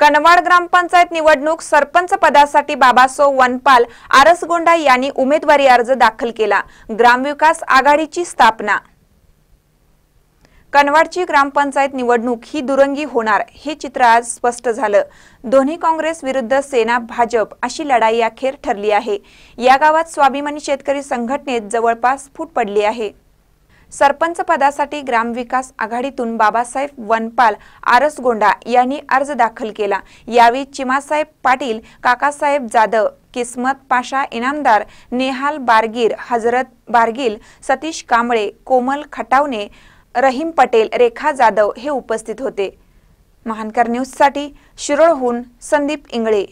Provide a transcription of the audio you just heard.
कनवाड ग्रामपंचायत निवडणूक सरपंच पदासाठी बाबासो वनपाल आरसगोंडा यांनी उमेदवारी अर्ज दाखल केला ग्रामविकास आघाडीची स्थापना कनवाडची ग्रामपंचायत निवडणूक ही दुरंगी होणार हे चित्र आज स्पष्ट झालं दोन्ही काँग्रेस विरुद्ध सेना भाजप अशी लढाई अखेर ठरली आहे या गावात स्वाभिमानी शेतकरी संघटनेत जवळपास फूट पडली आहे सरपंच पदासाठी ग्रामविकास आघाडीतून बाबासाहेब वनपाल आरसगोंडा यांनी अर्ज दाखल केला यावेळी चिमासाहेब पाटील काकासाहेब जाधव किस्मत पाशा इनामदार नेहाल बारगीर हजरत बारगील सतीश कांबळे कोमल खटावणे रहीम पटेल रेखा जाधव हे उपस्थित होते महानकर न्यूजसाठी शिरोळहून संदीप इंगळे